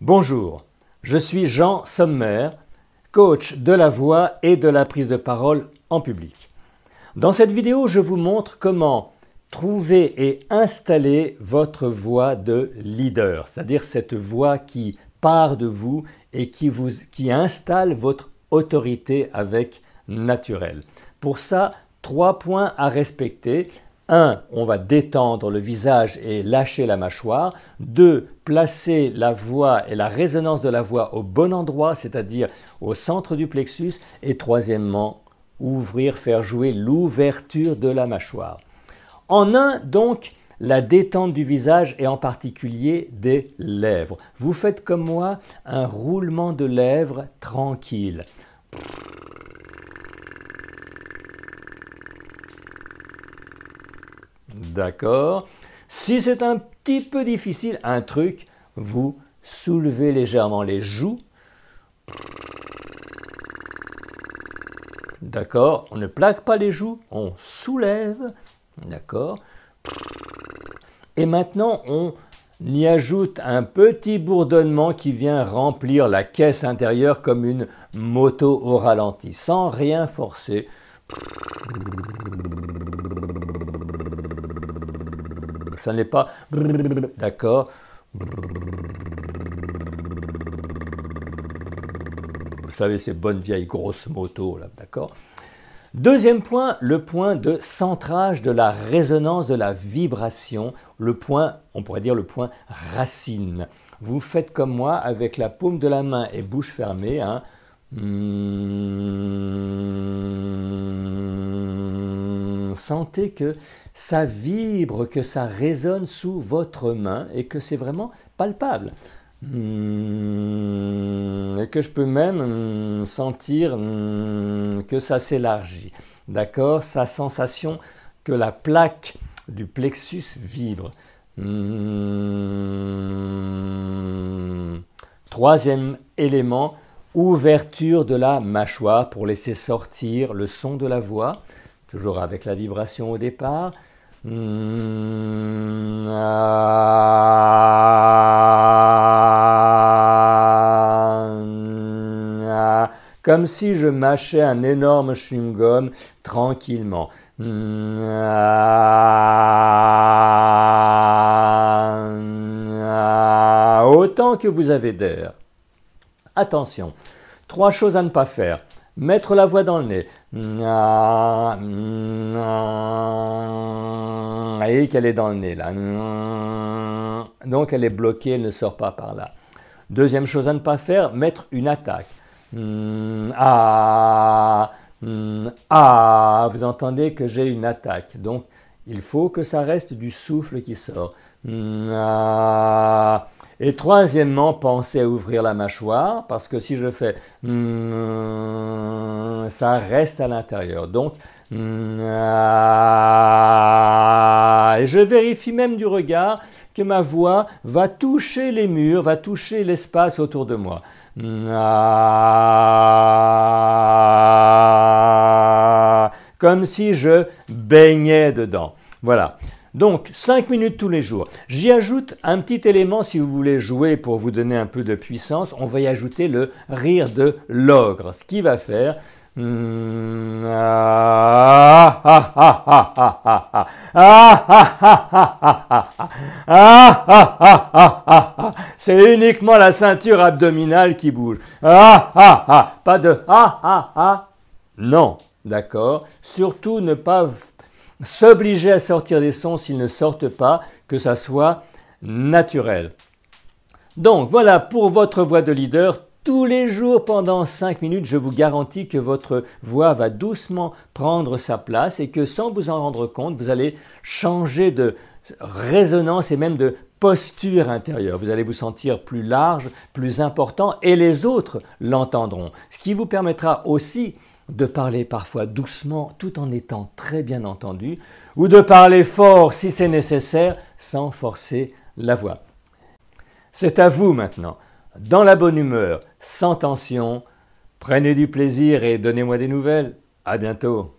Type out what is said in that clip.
Bonjour, je suis Jean Sommer, coach de la voix et de la prise de parole en public. Dans cette vidéo, je vous montre comment trouver et installer votre voix de leader, c'est-à-dire cette voix qui part de vous et qui, qui installe votre autorité avec naturel. Pour ça, trois points à respecter. 1. On va détendre le visage et lâcher la mâchoire. 2. Placer la voix et la résonance de la voix au bon endroit, c'est-à-dire au centre du plexus. Et troisièmement, ouvrir, faire jouer l'ouverture de la mâchoire. En un, donc, la détente du visage et en particulier des lèvres. Vous faites comme moi un roulement de lèvres tranquille. d'accord Si c'est un petit peu difficile, un truc, vous soulevez légèrement les joues. D'accord On ne plaque pas les joues, on soulève. D'accord Et maintenant, on y ajoute un petit bourdonnement qui vient remplir la caisse intérieure comme une moto au ralenti, sans rien forcer. ça n'est pas d'accord. Vous savez, ces bonnes vieilles grosses motos, là, d'accord Deuxième point, le point de centrage de la résonance de la vibration, le point, on pourrait dire le point racine. Vous faites comme moi avec la paume de la main et bouche fermée. Hein. Hmm. Sentez que ça vibre, que ça résonne sous votre main et que c'est vraiment palpable. Hmm, et que je peux même hmm, sentir hmm, que ça s'élargit. D'accord Sa sensation que la plaque du plexus vibre. Troisième élément, ouverture de la mâchoire pour laisser sortir le son de la voix. Toujours avec la vibration au départ. Hmm, ah, ah, comme si je mâchais un énorme chewing-gum tranquillement. Hmm, ah, autant que vous avez d'air. Attention, trois choses à ne pas faire mettre la voix dans le nez. Vous voyez qu'elle est dans le nez là. Donc elle est bloquée, elle ne sort pas par là. Deuxième chose à ne pas faire, mettre une attaque. Ah, ah. vous entendez que j'ai une attaque. Donc il faut que ça reste du souffle qui sort. et troisièmement, pensez à ouvrir la mâchoire, parce que si je fais ça reste à l'intérieur. Donc, euh, je vérifie même du regard que ma voix va toucher les murs, va toucher l'espace autour de moi. Euh, comme si je baignais dedans. Voilà. Donc, 5 minutes tous les jours. J'y ajoute un petit élément si vous voulez jouer pour vous donner un peu de puissance. On va y ajouter le rire de l'ogre, ce qui va faire c'est uniquement la ceinture abdominale qui bouge. Pas de Non, d'accord. Surtout ne pas s'obliger à sortir des sons s'ils ne sortent pas, que ça soit naturel. Donc voilà pour votre voix de leader tous les jours pendant 5 minutes, je vous garantis que votre voix va doucement prendre sa place et que sans vous en rendre compte, vous allez changer de résonance et même de posture intérieure. Vous allez vous sentir plus large, plus important et les autres l'entendront. Ce qui vous permettra aussi de parler parfois doucement tout en étant très bien entendu ou de parler fort si c'est nécessaire sans forcer la voix. C'est à vous maintenant dans la bonne humeur, sans tension. Prenez du plaisir et donnez-moi des nouvelles. À bientôt.